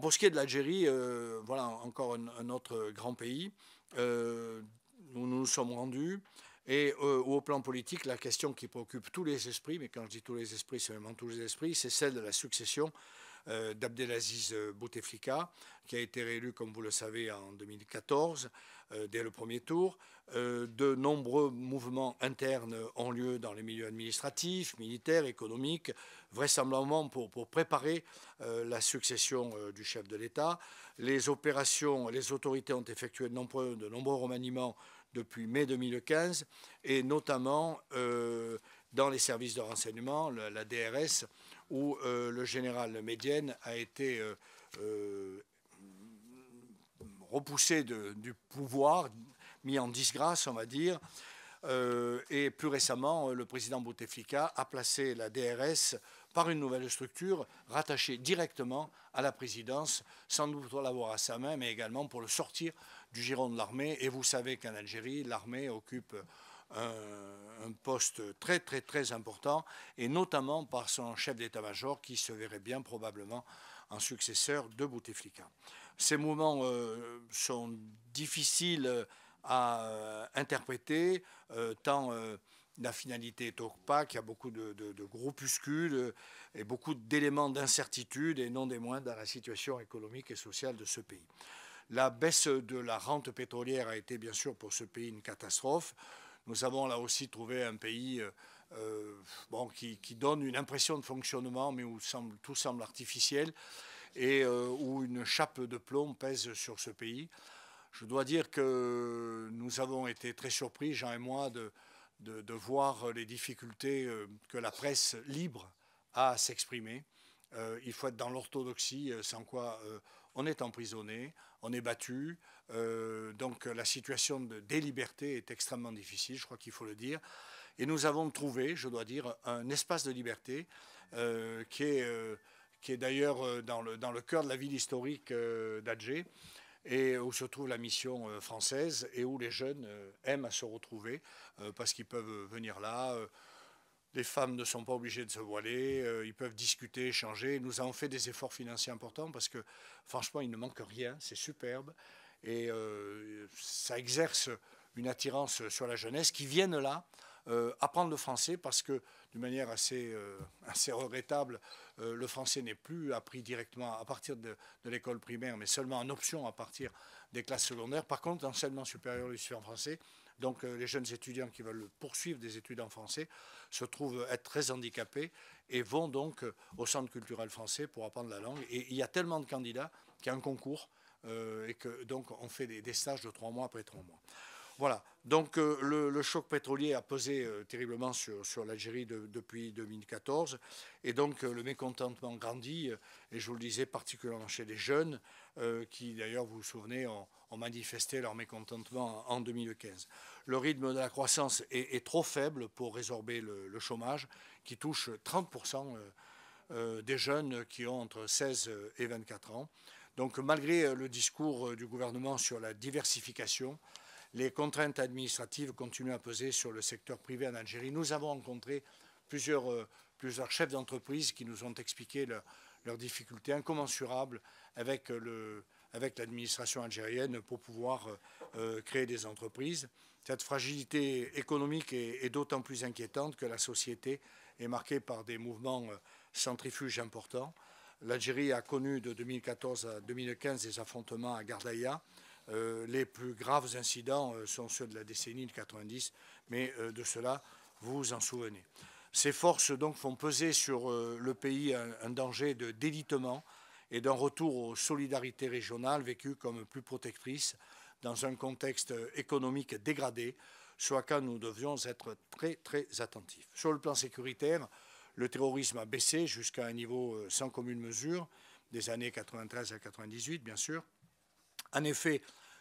pour ce qui est de l'Algérie, euh, voilà encore un, autre grand pays. Euh, où nous, nous sommes rendus. Et où euh, au plan politique, la question qui préoccupe tous les esprits, mais quand je dis tous les esprits, c'est vraiment tous les esprits, c'est celle de la succession euh, d'Abdelaziz euh, Bouteflika, qui a été réélu, comme vous le savez, en 2014, euh, dès le premier tour. de nombreux mouvements internes ont lieu dans les milieux administratifs, militaires, économiques, vraisemblablement pour, préparer la succession du chef de l'État. Les opérations, les autorités ont effectué de nombreux, remaniements depuis mai 2015, et notamment dans les services de renseignement, la DRS où euh, le général Médienne a été euh, euh, repoussé du pouvoir, mis en disgrâce, on va dire. et plus récemment, le président Bouteflika a placé la DRS par une nouvelle structure rattachée directement à la présidence, sans doute pour l'avoir à sa main, mais également pour le sortir du giron de l'armée. Et vous savez qu'en Algérie, l'armée occupe un, poste très très très important, et notamment par son chef d'état-major qui se verrait bien probablement en successeur de Bouteflika. Ces moments euh, sont difficiles à euh, interpréter, euh, tant la finalité est opaque, il y a beaucoup de, de, de groupuscules et beaucoup d'éléments d'incertitude, et non des moindres dans la situation économique et sociale de ce pays. La baisse de la rente pétrolière a été bien sûr pour ce pays une catastrophe nous avons là aussi trouvé un pays euh, euh, qui, donne une impression de fonctionnement, mais où tout semble artificiel et euh, où une chape de plomb pèse sur ce pays. Je dois dire que nous avons été très surpris, Jean et moi, de, de voir les difficultés que la presse libre a à s'exprimer. Euh, il faut être dans l'orthodoxie, euh, sans quoi euh, on est emprisonné, on est battu. donc la situation de, des libertés est extrêmement difficile, je crois qu'il faut le dire. Et nous avons trouvé, je dois dire, un espace de liberté qui est, est d'ailleurs dans le, dans le cœur de la ville historique d'Alger et où se trouve la mission française et où les jeunes aiment à se retrouver parce qu'ils peuvent venir là les femmes ne sont pas obligées de se voiler, euh, ils peuvent discuter, échanger. Nous avons fait des efforts financiers importants parce que franchement, il ne manque rien, c'est superbe. Et euh, ça exerce une attirance sur la jeunesse qui viennent là euh, apprendre le français parce que, d'une manière assez, euh, regrettable, euh, le français n'est plus appris directement à partir de, l'école primaire, mais seulement en option à partir des classes secondaires. Par contre, l'enseignement supérieur il en français. Donc, les jeunes étudiants qui veulent poursuivre des études en français se trouvent être très handicapés et vont donc au centre culturel français pour apprendre la langue. Et il y a tellement de candidats qu'il y a un concours et que donc on fait des stages de trois mois après trois mois. Voilà. Donc euh, le, choc pétrolier a pesé euh, terriblement sur, l'Algérie depuis 2014. Et donc euh, le mécontentement grandit, et je vous le disais, particulièrement chez les jeunes, qui d'ailleurs, vous vous souvenez, ont, manifesté leur mécontentement en, 2015. Le rythme de la croissance est, trop faible pour résorber le, le chômage, qui touche 30% des jeunes qui ont entre 16 et 24 ans. Donc malgré le discours du gouvernement sur la diversification, les contraintes administratives continuent à peser sur le secteur privé en Algérie. Nous avons rencontré plusieurs, euh, chefs d'entreprise qui nous ont expliqué leurs difficultés incommensurables euh, avec l'administration algérienne pour pouvoir euh, créer des entreprises. Cette fragilité économique est, d'autant plus inquiétante que la société est marquée par des mouvements centrifuges importants. L'Algérie a connu de 2014 à 2015 des affrontements à Gardaïa, euh, les plus graves incidents euh, sont ceux de la décennie de 90, mais euh, de cela, vous vous en souvenez. Ces forces donc font peser sur le pays un, danger de délitement et d'un retour aux solidarités régionales vécues comme plus protectrices dans un contexte économique dégradé, soit quand nous devions être très très attentifs. Sur le plan sécuritaire, le terrorisme a baissé jusqu'à un niveau sans commune mesure des années 93 à 98, bien sûr. En effet,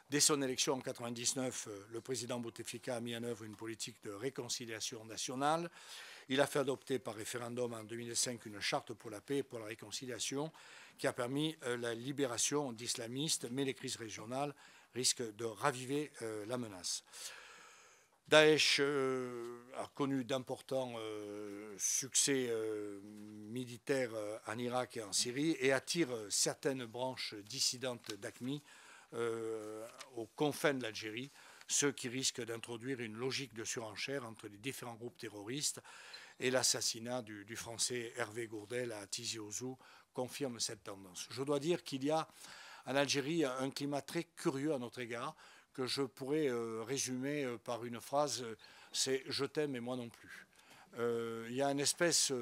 dès son élection en 1999, euh, le président Bouteflika a mis en œuvre une politique de réconciliation nationale. Il a fait adopter par référendum en 2005 une charte pour la paix et pour la réconciliation qui a permis euh, la libération d'islamistes, mais les crises régionales risquent de raviver euh, la menace. Daesh a connu d'importants succès militaires en Irak et en Syrie et attire certaines branches dissidentes d'ACMI euh, aux confins de l'Algérie, ce qui risque d'introduire une logique de surenchère entre les différents groupes terroristes. Et l'assassinat du, Français Hervé Gourdel à Tizi Ouzou confirme cette tendance. Je dois dire qu'il y a en Algérie un climat très curieux à notre égard que je pourrais euh, résumer euh, par une phrase, c'est je t'aime et moi non plus. il y a une espèce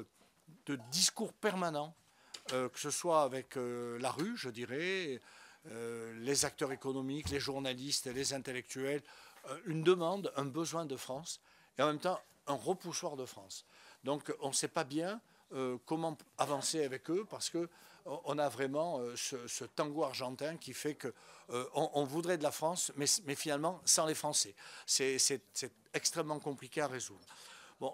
de discours permanent, que ce soit avec la rue, je dirais, euh, les acteurs économiques, les journalistes, les intellectuels, euh, une demande, un besoin de France, et en même temps un repoussoir de France. Donc on ne sait pas bien euh, comment avancer avec eux parce que on a vraiment ce, tango argentin qui fait que on, voudrait de la France, mais, mais finalement sans les Français. C'est extrêmement compliqué à résoudre. Bon,